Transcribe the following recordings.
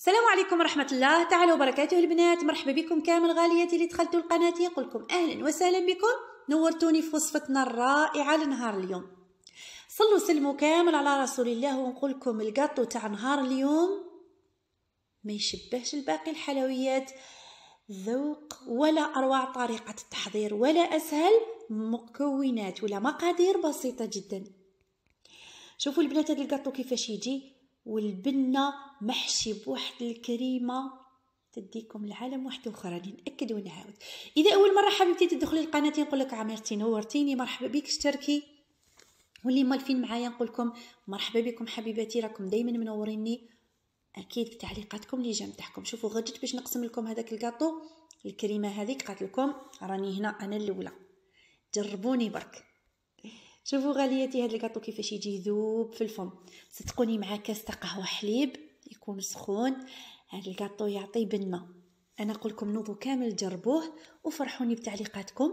السلام عليكم ورحمة الله تعالى وبركاته البنات مرحبا بكم كامل غالياتي اللي دخلتوا القناة يقولكم أهلا وسهلا بكم نورتوني في وصفتنا الرائعة لنهار اليوم صلوا سلموا كامل على رسول الله ونقولكم القطو تاع نهار اليوم ما يشبهش الباقي الحلويات ذوق ولا أروع طريقة التحضير ولا أسهل مكونات ولا مقادير بسيطة جدا شوفوا البنات هذا القطو كيفاش يجي والبنة محشي بواحد الكريمة تديكم العالم واحدة أخرى راني نأكد ونعاود إذا أول مرة حبيبتي تدخلي لقناتي نقول لك عميرتي نورتيني مرحبا بك اشتركي واللي مالفين معايا نقول لكم مرحبا بكم حبيباتي راكم دايما منوريني اكيد تعليقاتكم اللي جام تاعكم شوفوا غدت باش نقسم لكم هذاك الكاطو الكريمه هذيك قالت لكم راني هنا انا الاولى جربوني برك شوفوا غاليتي هاد الكاطو كيفاش يجي يذوب في الفم صدقوني مع كاس تاع قهوه حليب يكون سخون هاد الكاطو يعطي بنه انا نقول لكم نوضوا كامل جربوه وفرحوني بتعليقاتكم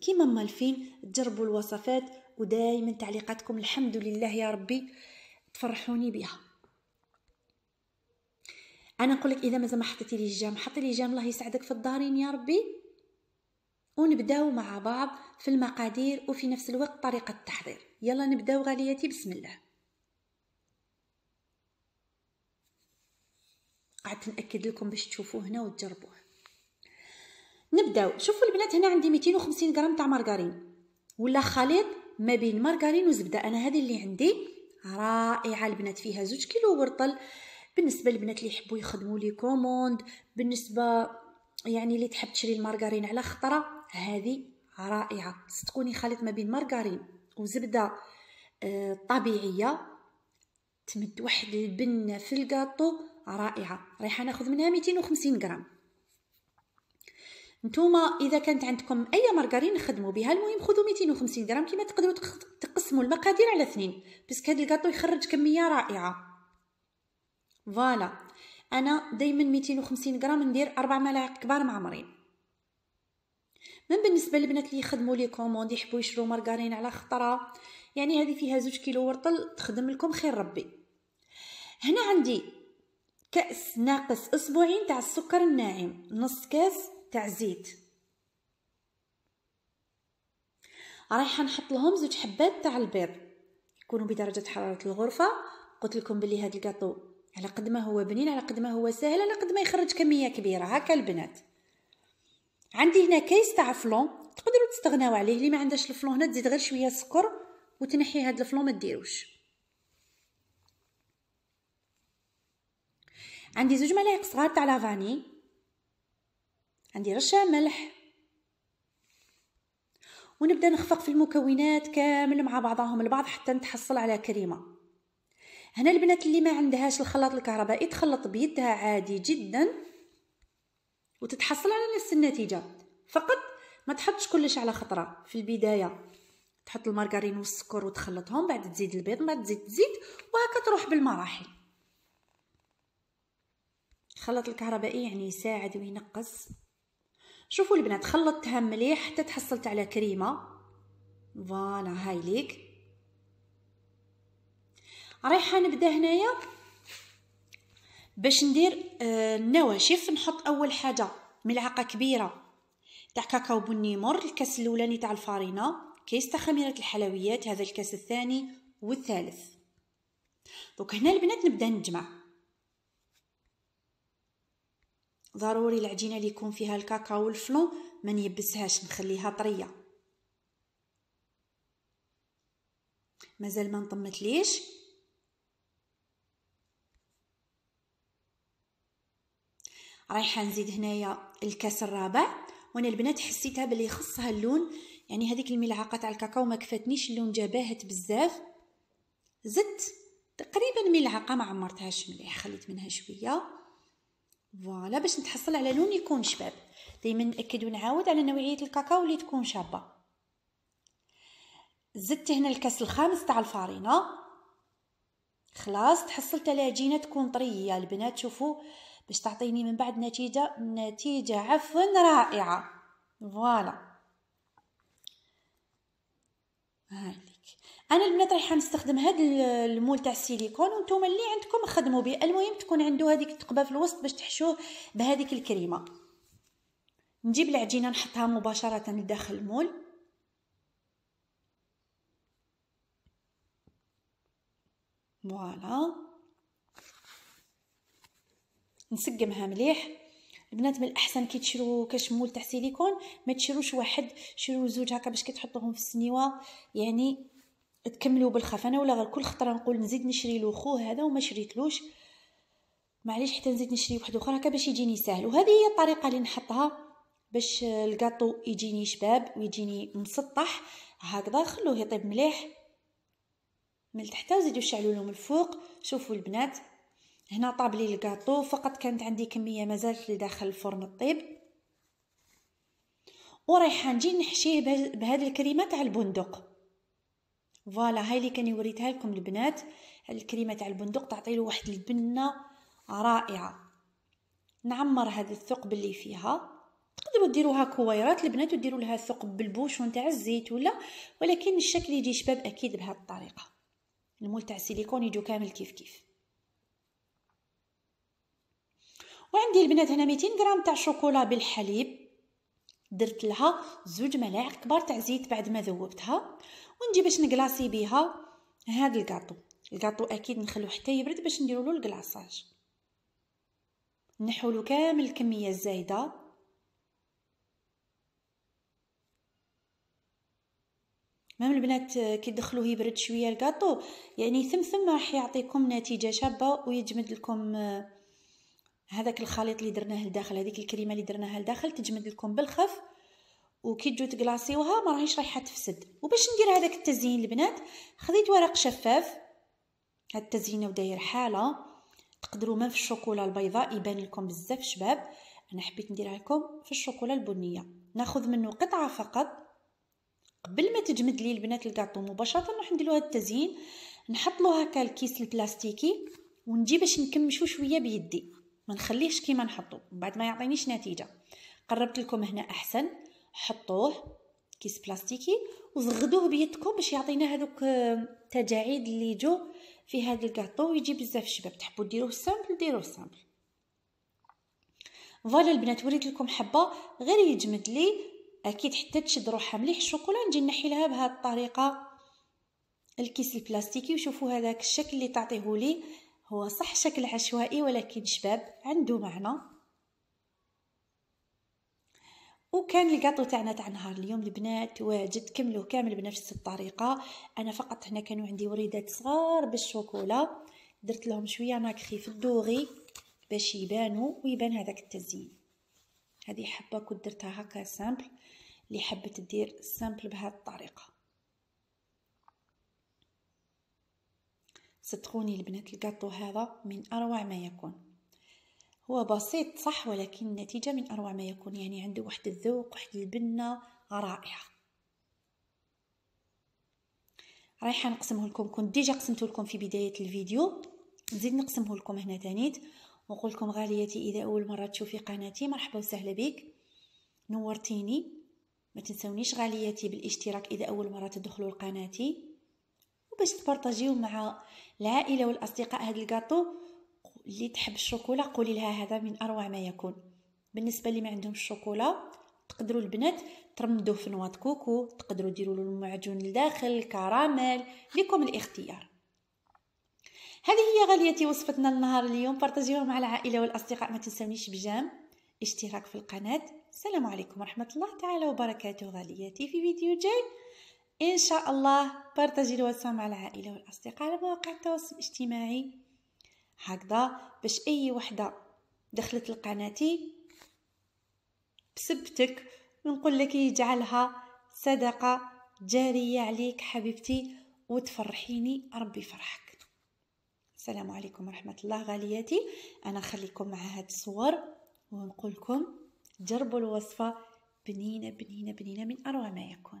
كيما مالفين تجربوا الوصفات ودائما تعليقاتكم الحمد لله يا ربي تفرحوني بها انا نقول لك اذا مازال ما حطيتي لي الجام حطي لي جام الله يسعدك في الدارين يا ربي ونبداو مع بعض في المقادير وفي نفس الوقت طريقة التحضير يلا نبداو غاليتي بسم الله قعدت نأكد لكم باش تشوفوه هنا وتجربوه نبداو شوفوا البنات هنا عندي 250 غرام تاع مارغرين ولا خليط ما بين مارغرين وزبده انا هذه اللي عندي رائعه البنات فيها زوج كيلو ورطل بالنسبه للبنات اللي يحبوا يخدموا لي كوموند بالنسبه يعني اللي تحب تشري المارغرين على خطره هذه رائعه صدقوني خليط ما بين مارغرين وزبده آه، طبيعيه تمد واحد البنه في الكاطو رائعه رايحه ناخذ منها 250 غرام نتوما اذا كانت عندكم اي مارغرين نخدموا بها المهم خذوا 250 غرام كما تقدروا تقسموا المقادير على اثنين باسكو هذا الكاطو يخرج كميه رائعه فوالا انا دائما 250 غرام ندير اربع ملاعق كبار معمرين من بالنسبه للبنات اللي يخدموا لي كوموند يحبوا يشرو مارغرين على خطره يعني هذه فيها زوج كيلو ورطل تخدم لكم خير ربي هنا عندي كاس ناقص اسبوعين تاع السكر الناعم نص كاس تاع زيت رايحه نحط لهم زوج حبات تاع البيض يكونوا بدرجه حراره الغرفه قلت لكم بلي هذا الكاطو على قد ما هو بنين على قد ما هو سهل على قد ما يخرج كميه كبيره هكا البنات عندي هنا كيس تاع فلون تقدروا تستغناو عليه اللي ما عندهاش الفلون هنا تزيد غير شويه سكر وتنحي هاد الفلون ما ديروش عندي زوج ملاعق صغار تاع لافاني عندي رشه ملح ونبدا نخفق في المكونات كامل مع بعضهم البعض حتى نتحصل على كريمه هنا البنات اللي ما عندهاش الخلاط الكهربائي تخلط بيدها عادي جدا وتتحصل على نفس النتيجه فقط ما تحطش كلش على خطره في البدايه تحط المارغرين والسكر وتخلطهم بعد تزيد البيض ما تزيد تزيد وهكا تروح بالمراحل الخلاط الكهربائي يعني يساعد وينقص شوفوا البنات خلطتها مليح حتى تحصلت على كريمه فوالا هاي ليك رايحه نبدا هنايا باش ندير النواشف آه، نحط اول حاجه ملعقه كبيره تاع كاكاو بني مر الكاس الاولاني تاع الفارينه كيس تاع خميره الحلويات هذا الكاس الثاني والثالث دوك هنا البنات نبدا نجمع ضروري العجينه اللي يكون فيها الكاكاو والفلو ما نيبسهاش نخليها طريه مازال ما نطمتليش رايحه نزيد هنايا الكاس الرابع وانا البنات حسيتها بلي خصها اللون يعني هذيك الملعقه تاع الكاكاو ما كفاتنيش اللون باهت بزاف زدت تقريبا ملعقه ما عمرتهاش مليح خليت منها شويه فوالا باش نتحصل على لون يكون شباب دائما ناكد ونعاود على نوعيه الكاكاو اللي تكون شابه زدت هنا الكاس الخامس تاع الفارينه خلاص تحصلت على عجينه تكون طريه البنات شوفوا باش تعطيني من بعد نتيجه نتيجه عفوا رائعه فوالا هايلك انا البنات رايحه نستخدم هذا المول تاع السيليكون وانتم اللي عندكم خدموا به المهم تكون عنده هذيك التقبه في الوسط باش تحشوه بهذيك الكريمه نجيب العجينه نحطها مباشره لداخل المول فوالا نسقمها مليح البنات من الاحسن كي تشرو كشمول تاع سيليكون ما تشروش واحد شرو زوج هكا باش كي تحطوهم في السنيوه يعني تكملوا بالخف انا ولا غير كل خطره نقول نزيد نشري له خوه هذا وما شريتلوش معليش حتى نزيد نشري واحد اخر هكا باش يجيني ساهل وهذه هي الطريقه اللي نحطها باش الكاطو يجيني شباب ويجيني مسطح هكذا خلوه يطيب مليح من تحت وزيدوا شعلوا لهم الفوق شوفوا البنات هنا طاب لي الكاطو فقط كانت عندي كميه مازالت اللي داخل الفرن الطيب ورايحه نجي نحشيه بهاد الكريمه تاع البندق فوالا هاي اللي كاني وريتها لكم البنات هاد الكريمه تاع البندق تعطي له واحد البنه رائعه نعمر هذه الثقب اللي فيها تقدروا ديروها كويرات البنات وديروا لها ثقب بالبوش تاع الزيت ولا ولكن الشكل يجي شباب اكيد بهذه الطريقه المول تاع السيليكون يجو كامل كيف كيف وعندي البنات هنا 200 غرام تاع شوكولا بالحليب درت لها زوج ملاعق كبار تاع زيت بعد ما ذوبتها ونجي باش نكلاصي بها هاد الكاطو الكاطو اكيد نخلوه حتى يبرد باش نديرو له الكلاصاج نحولو كامل الكميه الزايده مام البنات كي تدخلوه يبرد شويه الكاطو يعني ثم ثم راح يعطيكم نتيجه شابه ويجمد لكم آه هذاك الخليط اللي درناه لداخل هذيك الكريمه اللي درناها لداخل تجمد لكم بالخف وكي تجو تكلاصيوها ما راهيش رايحه تفسد وباش ندير هذاك التزيين البنات خديت ورق شفاف هاد التزيينه وداير حاله تقدروا ما في الشوكولا البيضاء يبان لكم بزاف شباب انا حبيت نديرها لكم في الشوكولا البنيه ناخذ منه قطعه فقط قبل ما تجمد لي البنات الكاطو مباشره نروح ندير هاد التزيين نحط له هكا الكيس البلاستيكي ونجي باش نكمشو شويه بيدي ما نخليهش كيما نحطو من بعد ما يعطينيش نتيجه قربت لكم هنا احسن حطوه كيس بلاستيكي وزغدوه بيدكم باش يعطينا هذوك التجاعيد آه، اللي يجو في هذا الكاطو يجي بزاف الشباب تحبوا ديروه سامبل ديروه سامبل فوالا البنات وريت لكم حبه غير يجمد لي اكيد حتى تشد روحها مليح الشوكولا نجي نحي لها بهذه الطريقه الكيس البلاستيكي وشوفوا هذاك الشكل اللي تعطيه لي هو صح شكل عشوائي ولكن شباب عنده معنى وكان الكاطو تاعنا تاع نهار اليوم البنات واجد كملوه كامل بنفس الطريقه انا فقط هنا كانوا عندي وريدات صغار بالشوكولا درت لهم شويه ناكخي في الدوغي باش يبانوا ويبان هذاك التزيين هذه حبه كنت درتها هكا سامبل اللي حبت دير سامبل بهذه الطريقه صدقوني البنات الكاطو هذا من اروع ما يكون هو بسيط صح ولكن النتيجه من اروع ما يكون يعني عنده واحد الذوق واحد البنه رائعه رايحه نقسمه لكم كنت ديجا قسمته لكم في بدايه الفيديو نزيد نقسمه لكم هنا تانيت ونقول لكم غاليتي اذا اول مره تشوفي قناتي مرحبا وسهلا بك نورتيني ما تنسونيش غاليتي بالاشتراك اذا اول مره تدخلوا لقناتي باش تبارطاجيو مع العائله والاصدقاء هذا الكاطو اللي تحب الشوكولا قولي لها هذا من اروع ما يكون بالنسبه اللي ما عندهم الشوكولا تقدروا البنات ترمدوه في نواط كوكو تقدروا ديروا له المعجون لداخل الكراميل لكم الاختيار هذه هي غاليتي وصفتنا النهار اليوم بارطاجيوها مع العائله والاصدقاء ما تنسونيش بجام اشتراك في القناه السلام عليكم ورحمه الله تعالى وبركاته غالياتي في فيديو جاي إن شاء الله بارتاجي الوصفة مع العائلة والأصدقاء على مواقع التواصل الاجتماعي هكذا باش أي وحدة دخلت لقناتي بسبتك ونقول لك يجعلها صدقة جارية عليك حبيبتي وتفرحيني ربي فرحك السلام عليكم ورحمة الله غالياتي أنا خليكم مع هاد الصور ونقولكم جربوا الوصفة بنينة بنينة بنينة من أروع ما يكون